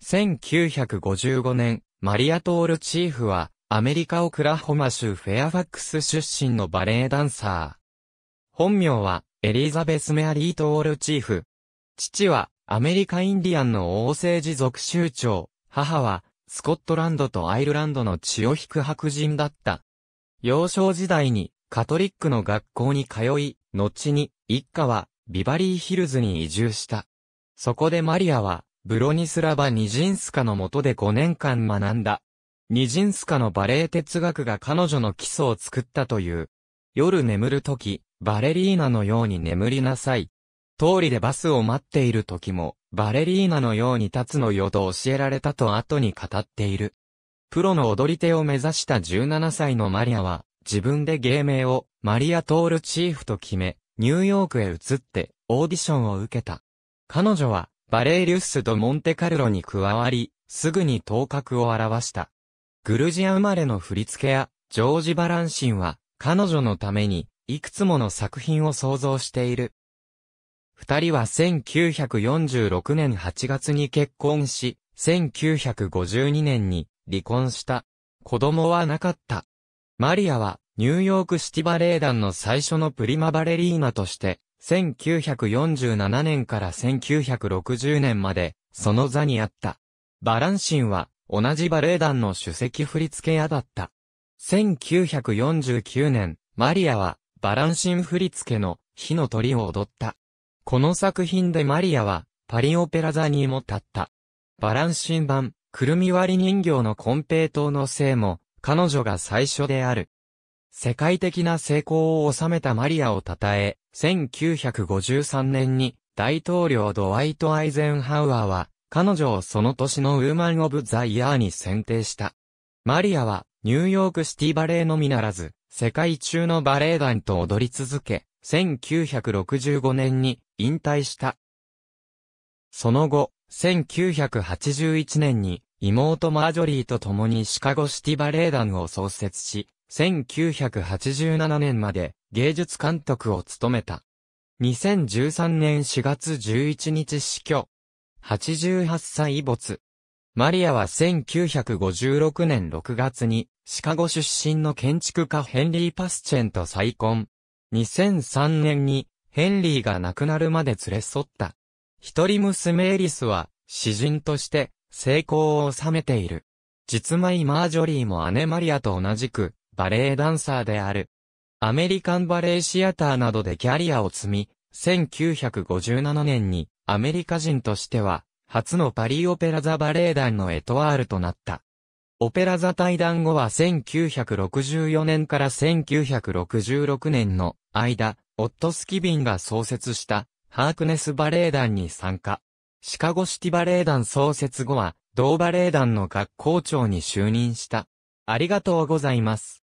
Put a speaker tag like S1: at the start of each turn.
S1: 1955年、マリア・トール・チーフは、アメリカ・オクラホマ州フェアファックス出身のバレエダンサー。本名は、エリザベス・メアリー・トール・チーフ。父は、アメリカ・インディアンの王政持続州長、母は、スコットランドとアイルランドの血を引く白人だった。幼少時代に、カトリックの学校に通い、後に、一家は、ビバリーヒルズに移住した。そこでマリアは、ブロニスラバ・ニジンスカの下で5年間学んだ。ニジンスカのバレエ哲学が彼女の基礎を作ったという。夜眠る時、バレリーナのように眠りなさい。通りでバスを待っている時も、バレリーナのように立つのよと教えられたと後に語っている。プロの踊り手を目指した17歳のマリアは、自分で芸名をマリア・トール・チーフと決め、ニューヨークへ移ってオーディションを受けた。彼女はバレーリュッス・とモンテカルロに加わり、すぐに頭角を現した。グルジア生まれの振付屋、ジョージ・バランシンは、彼女のために、いくつもの作品を創造している。二人は1946年8月に結婚し、1952年に離婚した。子供はなかった。マリアはニューヨークシティバレエ団の最初のプリマバレリーナとして1947年から1960年まで、その座にあった。バランシンは、同じバレエ団の首席振付屋だった。1949年、マリアは、バランシン振付の、火の鳥を踊った。この作品でマリアは、パリオペラ座にも立った。バランシン版、くるみ割り人形のコンペイトのせいも、彼女が最初である。世界的な成功を収めたマリアを称え、1953年に大統領ドワイト・アイゼンハウアーは、彼女をその年のウーマン・オブ・ザ・イヤーに選定した。マリアは、ニューヨークシティバレーのみならず、世界中のバレエ団と踊り続け、1965年に引退した。その後、1981年に妹マージョリーと共にシカゴシティバレエ団を創設し、1987年まで芸術監督を務めた。2013年4月11日死去。88歳没。マリアは1956年6月にシカゴ出身の建築家ヘンリー・パスチェンと再婚。2003年にヘンリーが亡くなるまで連れ添った。一人娘エリスは詩人として成功を収めている。実妹マージョリーも姉マリアと同じくバレエダンサーである。アメリカンバレエシアターなどでキャリアを積み、1957年にアメリカ人としては、初のパリオペラザバレエ団のエトワールとなった。オペラ座退団後は1964年から1966年の間、オットスキビンが創設したハークネスバレエ団に参加。シカゴシティバレエ団創設後は、同バレエ団の学校長に就任した。ありがとうございます。